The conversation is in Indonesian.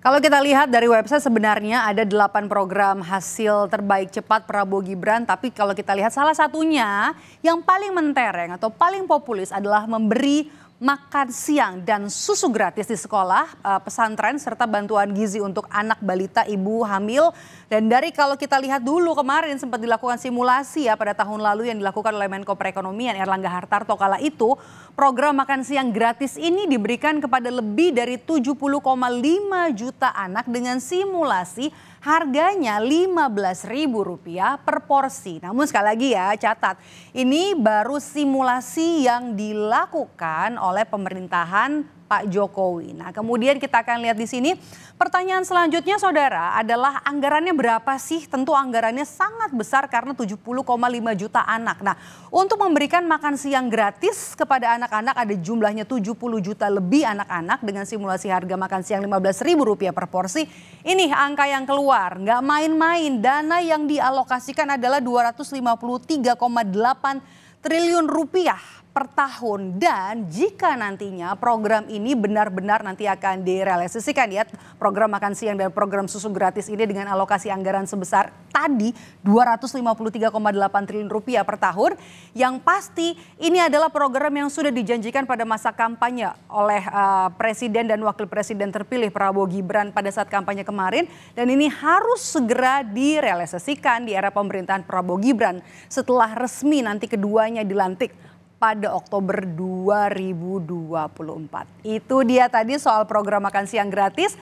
Kalau kita lihat dari website sebenarnya ada 8 program hasil terbaik cepat Prabowo Gibran tapi kalau kita lihat salah satunya yang paling mentereng atau paling populis adalah memberi makan siang dan susu gratis di sekolah, eh, pesantren serta bantuan gizi untuk anak balita, ibu hamil. Dan dari kalau kita lihat dulu kemarin sempat dilakukan simulasi ya pada tahun lalu yang dilakukan oleh Menko Perekonomian Erlangga Hartarto kala itu, program makan siang gratis ini diberikan kepada lebih dari 70,5 juta anak dengan simulasi Harganya Rp15.000 per porsi. Namun sekali lagi ya catat, ini baru simulasi yang dilakukan oleh pemerintahan Pak Jokowi. Nah, kemudian kita akan lihat di sini pertanyaan selanjutnya Saudara adalah anggarannya berapa sih? Tentu anggarannya sangat besar karena 70,5 juta anak. Nah, untuk memberikan makan siang gratis kepada anak-anak ada jumlahnya 70 juta lebih anak-anak dengan simulasi harga makan siang rp rupiah per porsi. Ini angka yang keluar, nggak main-main. Dana yang dialokasikan adalah 253,8 triliun rupiah per tahun dan jika nantinya program ini benar-benar nanti akan direalisasikan ya program makan siang dan program susu gratis ini dengan alokasi anggaran sebesar tadi 253,8 triliun rupiah per tahun yang pasti ini adalah program yang sudah dijanjikan pada masa kampanye oleh uh, presiden dan wakil presiden terpilih Prabowo Gibran pada saat kampanye kemarin dan ini harus segera direalisasikan di era pemerintahan Prabowo Gibran setelah resmi nanti keduanya dilantik pada Oktober 2024. Itu dia tadi soal program makan siang gratis.